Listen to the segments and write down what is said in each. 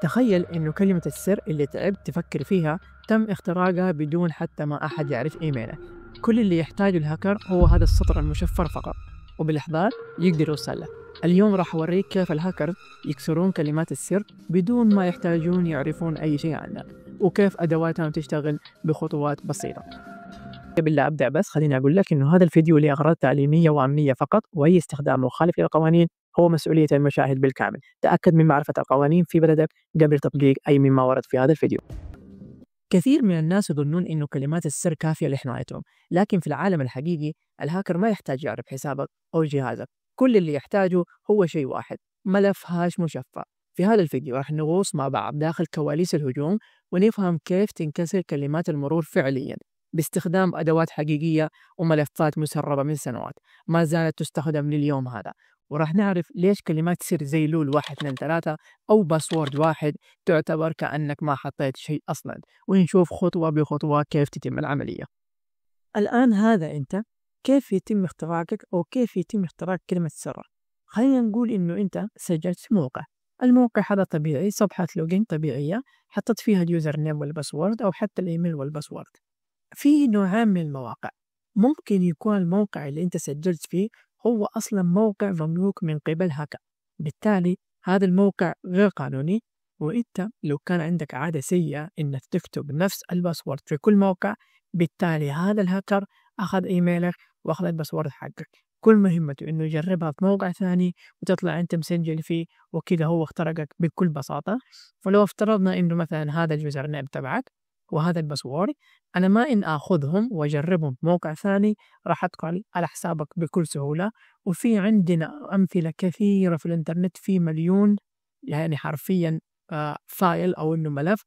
تخيل إنه كلمة السر اللي تعبت تفكر فيها تم اختراقها بدون حتى ما أحد يعرف إيميله كل اللي يحتاجه الهاكر هو هذا السطر المشفر فقط وبلحظات يقدر يوصل له اليوم راح أوريك كيف الهاكرز يكسرون كلمات السر بدون ما يحتاجون يعرفون أي شيء عنه وكيف أدواتهم تشتغل بخطوات بسيطة قبل لا ابدا بس خليني اقول لك انه هذا الفيديو لاغراض تعليميه وامنيه فقط واي استخدام مخالف للقوانين هو مسؤولية المشاهد بالكامل تأكد من معرفة القوانين في بلدك قبل تطبيق أي مما ورد في هذا الفيديو كثير من الناس يظنون أن كلمات السر كافية لحمايتهم لكن في العالم الحقيقي الهاكر ما يحتاج يعرف حسابك أو جهازك كل اللي يحتاجه هو شيء واحد ملف هاش مشفى في هذا الفيديو راح نغوص مع بعض داخل كواليس الهجوم ونفهم كيف تنكسر كلمات المرور فعليا باستخدام أدوات حقيقية وملفات مسربة من سنوات ما زالت تستخدم لليوم هذا وراح نعرف ليش كلمات سر زي لول واحد اثنين ثلاثة أو باسورد واحد تعتبر كأنك ما حطيت شيء أصلا ونشوف خطوة بخطوة كيف تتم العملية الآن هذا أنت كيف يتم اختراقك أو كيف يتم اختراق كلمة سر خلينا نقول إنه أنت سجلت في موقع الموقع هذا طبيعي صفحة لوجين طبيعية حطت فيها اليوزر نيم والباسورد أو حتى الإيميل والباسورد في نوعان من المواقع ممكن يكون الموقع اللي أنت سجلت فيه هو أصلا موقع مملوك من قبل هكا بالتالي هذا الموقع غير قانوني وانت لو كان عندك عادة سيئة انك تكتب نفس الباسورد في كل موقع بالتالي هذا الهاكر اخذ ايميلك واخذ الباسورد حقك كل مهمته انه يجربها في موقع ثاني وتطلع انت مسجل فيه وكذا هو اخترقك بكل بساطة ولو افترضنا انه مثلا هذا اليوزر نيم تبعك وهذا الباسورد أنا ما إن آخذهم وأجربهم موقع ثاني راح أدخل على حسابك بكل سهولة وفي عندنا أمثلة كثيرة في الإنترنت في مليون يعني حرفيا آه، فايل أو إنه ملف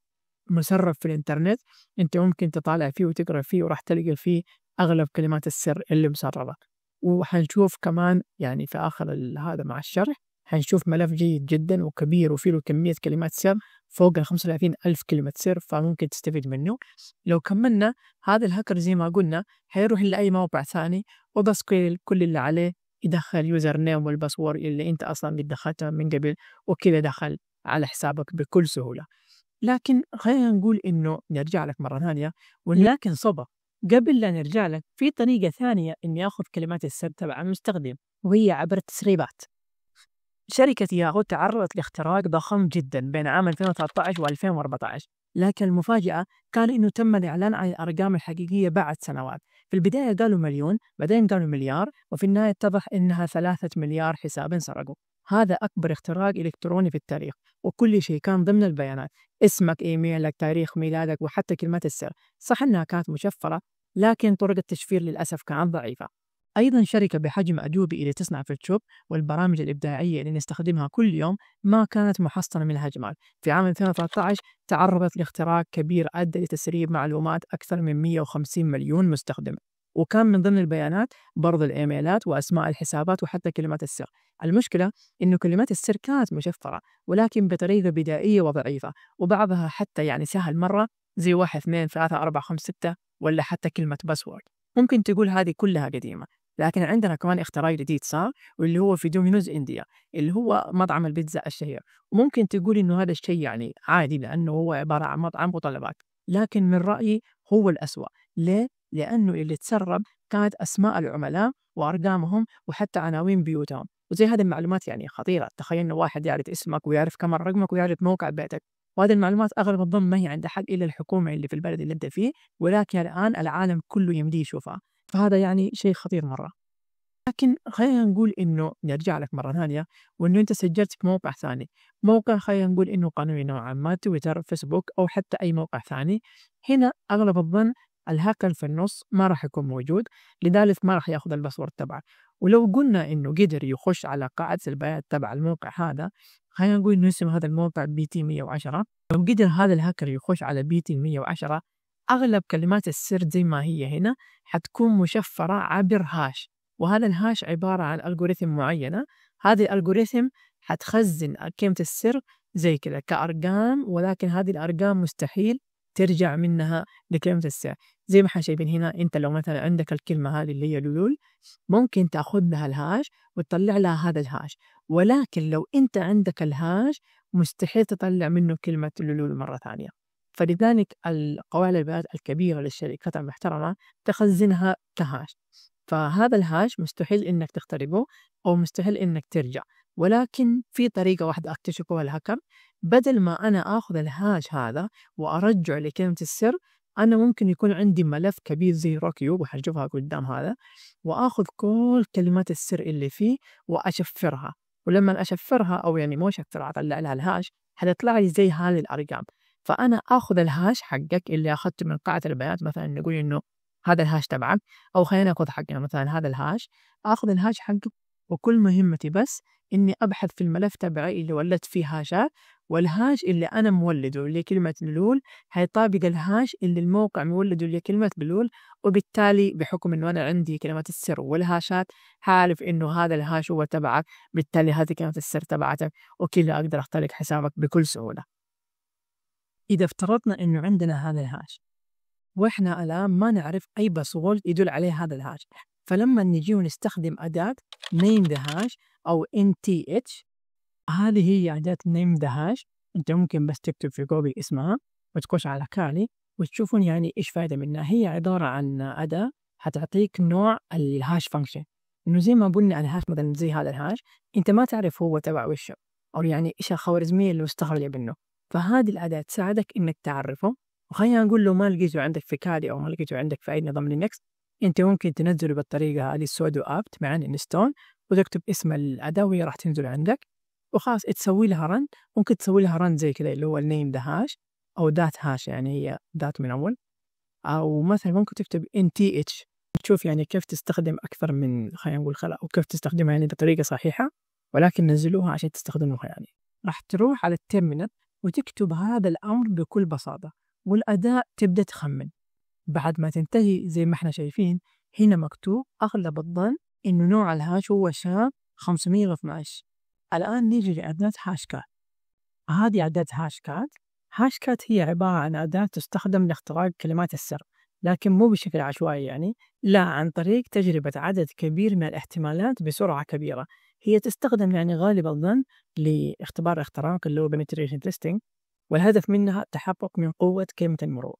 مسرب في الإنترنت أنت ممكن تطالع فيه وتقرأ فيه وراح تلقى فيه أغلب كلمات السر اللي مسربة وحنشوف كمان يعني في آخر هذا مع الشرح هنشوف ملف جيد جدا وكبير وفيه له كمية كلمات سر فوق ال 35 ألف كلمة سر فممكن تستفيد منه لو كملنا هذا الهاكر زي ما قلنا حيروح لأي موقع ثاني وبس كل اللي عليه يدخل يوزر نيم والباسورد اللي انت اصلا دخلته من قبل وكذا دخل على حسابك بكل سهوله لكن خلينا نقول انه نرجع لك مره ثانيه لكن صبا قبل لا نرجع لك في طريقه ثانيه اني اخذ كلمات السر تبع المستخدم وهي عبر التسريبات شركة ياهو تعرضت لاختراق ضخم جدا بين عام 2013 و2014 لكن المفاجأة كان أنه تم الإعلان عن الأرقام الحقيقية بعد سنوات في البداية قالوا مليون بعدين قالوا مليار وفي النهاية اتضح أنها ثلاثة مليار حساب انسرقوا هذا أكبر اختراق إلكتروني في التاريخ وكل شيء كان ضمن البيانات اسمك إيميلك تاريخ ميلادك وحتى كلمات السر صح أنها كانت مشفرة لكن طرق التشفير للأسف كانت ضعيفة أيضا شركة بحجم أدوبي اللي تصنع التشوب والبرامج الإبداعية اللي نستخدمها كل يوم ما كانت محصنة من الهجمات في عام 2013 تعرضت لاختراق كبير أدى لتسريب معلومات أكثر من 150 مليون مستخدم وكان من ضمن البيانات برضو الايميلات واسماء الحسابات وحتى كلمات السر المشكله انه كلمات السر كانت مشفره ولكن بطريقه بدائيه وضعيفه وبعضها حتى يعني سهل مره زي واحد اثنين ثلاثة أربعة خمسة ستة ولا حتى كلمة باسورد ممكن تقول هذه كلها قديمة لكن عندنا كمان اختراع جديد صار واللي هو في دومينوز انديا اللي هو مطعم البيتزا الشهير وممكن تقول انه هذا الشيء يعني عادي لانه هو عباره عن مطعم وطلبات لكن من رايي هو الاسوا ليه لانه اللي تسرب كانت اسماء العملاء وارقامهم وحتى عناوين بيوتهم وزي هذه المعلومات يعني خطيره تخيل انه واحد يعرف اسمك ويعرف كم رقمك ويعرف موقع بيتك وهذه المعلومات اغلب الظن ما هي عند حد الا الحكومه اللي في البلد اللي انت فيه ولكن الان العالم كله يمديه يشوفها فهذا يعني شيء خطير مرة لكن خلينا نقول انه نرجع لك مره ثانيه وانه انت سجلت في موقع ثاني، موقع خلينا نقول انه قانوني نوعا ما تويتر، فيسبوك او حتى اي موقع ثاني، هنا اغلب الظن الهاكر في النص ما راح يكون موجود، لذلك ما راح ياخذ الباسورد تبعه، ولو قلنا انه قدر يخش على قاعده البيانات تبع الموقع هذا، خلينا نقول انه اسم هذا الموقع بي تي 110 لو قدر هذا الهاكر يخش على بي تي 110 أغلب كلمات السر زي ما هي هنا حتكون مشفرة عبر هاش وهذا الهاش عبارة عن ألغوريثم معينة هذه الألغوريثم حتخزن كلمة السر زي كذا كأرقام ولكن هذه الأرقام مستحيل ترجع منها لكلمة السر زي ما احنا شايفين هنا انت لو مثلا عندك الكلمة هذه اللي هي لولول ممكن تاخذ لها الهاش وتطلع لها هذا الهاش ولكن لو انت عندك الهاش مستحيل تطلع منه كلمة لولول مرة ثانية فلذلك القواعد البيانات الكبيرة للشركات المحترمة تخزنها كهاش فهذا الهاش مستحيل إنك تخترقه أو مستحيل إنك ترجع ولكن في طريقة واحدة أكتشفها الهكر بدل ما أنا آخذ الهاش هذا وأرجع لكلمة السر أنا ممكن يكون عندي ملف كبير زي روكيو وحشوفها قدام هذا وآخذ كل كلمات السر اللي فيه وأشفرها ولما أشفرها أو يعني مو أشفرها أطلع لها الهاش حتطلع لي زي هذه الأرقام فانا اخذ الهاش حقك اللي اخذته من قاعه البيانات مثلا نقول انه هذا الهاش تبعك او خلينا ناخذ حقنا مثلا هذا الهاش اخذ الهاش حقك وكل مهمتي بس اني ابحث في الملف تبعي اللي ولدت فيه هاشات والهاش اللي انا مولده اللي كلمه بلول حيطابق الهاش اللي الموقع مولده اللي كلمه بلول وبالتالي بحكم انه انا عندي كلمه السر والهاشات حعرف انه هذا الهاش هو تبعك بالتالي هذه كلمه السر تبعتك وكذا اقدر اخترق حسابك بكل سهوله إذا افترضنا أنه عندنا هذا الهاش وإحنا الآن ما نعرف أي باسورد يدل عليه هذا الهاش فلما نجي ونستخدم أداة name the hash أو nth هذه هي أداة name the hash أنت ممكن بس تكتب في جوجل اسمها وتخش على كالي وتشوفون يعني إيش فايدة منها هي عبارة عن أداة حتعطيك نوع الهاش فانكشن انه زي ما قلنا على مثلا زي هذا الهاش انت ما تعرف هو تبع وشه او يعني ايش الخوارزميه اللي استخرج منه فهذه الأداة تساعدك إنك تعرفه وخلينا نقول لو ما لقيته عندك في كالي أو ما لقيته عندك في أي نظام لينكس أنت ممكن تنزله بالطريقة هذه السودو أبت مع انستون وتكتب اسم الأداة وهي راح تنزل عندك وخلاص تسوي لها رن ممكن تسوي لها رن زي كذا اللي هو النيم ذا هاش أو ذات هاش يعني هي ذات من أول أو مثلا ممكن تكتب ان تي اتش تشوف يعني كيف تستخدم أكثر من خلينا نقول خلا أو كيف تستخدمها يعني بطريقة صحيحة ولكن نزلوها عشان تستخدموها يعني راح تروح على التيرمينال وتكتب هذا الأمر بكل بساطة والأداء تبدأ تخمن بعد ما تنتهي زي ما احنا شايفين هنا مكتوب أغلب الظن إنه نوع الهاش هو شا 512 الآن نيجي لأداة هاشكات هذه أداة هاشكات هاشكات هي عبارة عن أداة تستخدم لاختراق كلمات السر لكن مو بشكل عشوائي يعني لا عن طريق تجربة عدد كبير من الاحتمالات بسرعة كبيرة هي تستخدم يعني غالبا لاختبار اختراق اللي هو بنتريشن تيستينج والهدف منها التحقق من قوة كلمة المرور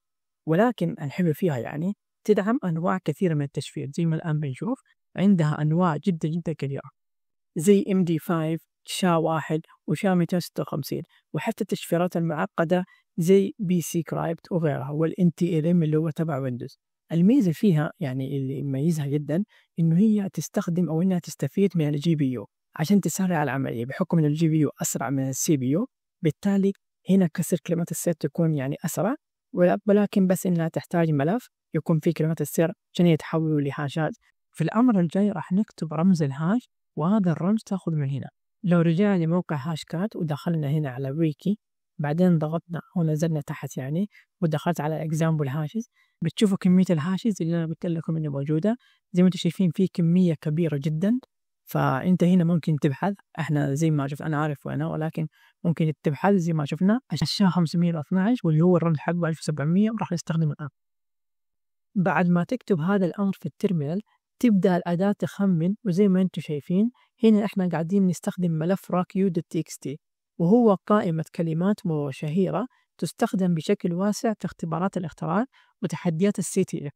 ولكن الحلو فيها يعني تدعم أنواع كثيرة من التشفير زي ما الآن بنشوف عندها أنواع جدا جدا كثيرة زي MD5 شا واحد وشا 256 وحتى التشفيرات المعقدة زي بي سي كرايبت وغيرها والان تي ال ام اللي هو تبع ويندوز الميزه فيها يعني اللي يميزها جدا انه هي تستخدم او انها تستفيد من الجي بي يو عشان تسرع العمليه بحكم ان الجي بي يو اسرع من السي بي يو بالتالي هنا كسر كلمات السر تكون يعني اسرع ولكن بس انها تحتاج ملف يكون فيه كلمات السر عشان يتحولوا لهاشات في الامر الجاي راح نكتب رمز الهاش وهذا الرمز تاخذ من هنا لو رجعنا لموقع هاشكات ودخلنا هنا على ويكي بعدين ضغطنا أو نزلنا تحت يعني ودخلت على اكزامبل هاشز بتشوفوا كمية الهاشز اللي أنا قلت لكم إنه موجودة زي ما أنتم شايفين في كمية كبيرة جدا فأنت هنا ممكن تبحث إحنا زي ما شفت أنا عارف وأنا ولكن ممكن تبحث زي ما شفنا عشان 512 واللي هو الرمز حقه 1700 وراح نستخدمه الآن بعد ما تكتب هذا الأمر في الترمينال تبدأ الأداة تخمن وزي ما أنتم شايفين هنا إحنا قاعدين نستخدم ملف راكيو دوت تي اكس تي وهو قائمة كلمات شهيرة تستخدم بشكل واسع في اختبارات الاختراع وتحديات السي تي اف إيه.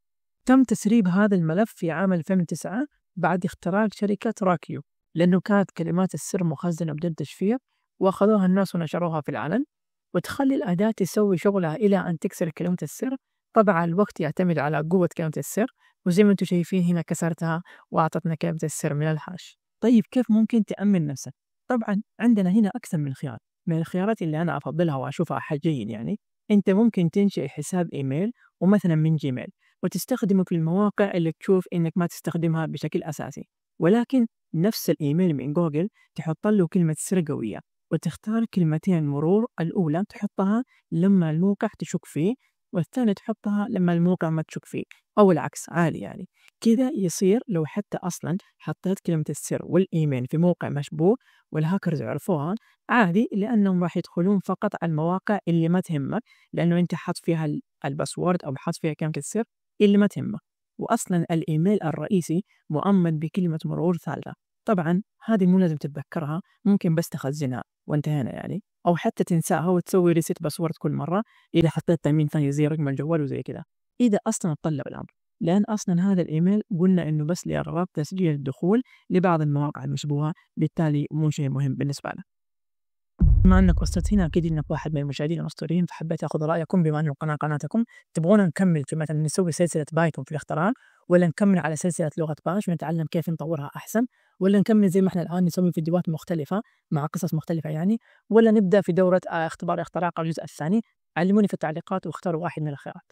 تم تسريب هذا الملف في عام 2009 بعد اختراق شركة راكيو لأنه كانت كلمات السر مخزنة بدون تشفير وأخذوها الناس ونشروها في العلن وتخلي الأداة تسوي شغلها إلى أن تكسر كلمة السر طبعا الوقت يعتمد على قوة كلمة السر وزي ما انتم شايفين هنا كسرتها وأعطتنا كلمة السر من الهاش طيب كيف ممكن تأمن نفسك؟ طبعا عندنا هنا أكثر من خيار من الخيارات اللي أنا أفضلها وأشوفها جيد يعني أنت ممكن تنشئ حساب إيميل ومثلا من جيميل وتستخدمه في المواقع اللي تشوف إنك ما تستخدمها بشكل أساسي ولكن نفس الإيميل من جوجل تحط له كلمة سر قوية وتختار كلمتين مرور الأولى تحطها لما الموقع تشك فيه والثانية تحطها لما الموقع ما تشك فيه أو العكس عادي يعني كذا يصير لو حتى أصلا حطيت كلمة السر والإيميل في موقع مشبوه والهاكرز يعرفوها عادي لأنهم راح يدخلون فقط على المواقع اللي ما تهمك لأنه أنت حاط فيها الباسورد أو حاط فيها كلمة السر اللي ما تهمك وأصلا الإيميل الرئيسي مؤمن بكلمة مرور ثالثة طبعا هذه مو لازم تتذكرها ممكن بس تخزنها وانتهينا يعني او حتى تنساها وتسوي ريسيت باسورد كل مره اذا حطيت تامين ثاني زي رقم الجوال وزي كذا اذا اصلا تطلب الامر لان اصلا هذا الايميل قلنا انه بس لارباب تسجيل الدخول لبعض المواقع المشبوهه بالتالي مو شيء مهم بالنسبه له بما انك وصلت هنا اكيد انك واحد من المشاهدين الاسطوريين فحبيت اخذ رايكم بما ان القناه قناتكم تبغون نكمل في مثلا نسوي سلسله بايثون في الاختراع ولا نكمل على سلسله لغه باش ونتعلم كيف نطورها احسن ولا نكمل زي ما احنا الان نسوي فيديوهات مختلفه مع قصص مختلفه يعني ولا نبدا في دوره آه، اختبار اختراق الجزء الثاني علموني في التعليقات واختاروا واحد من الخيارات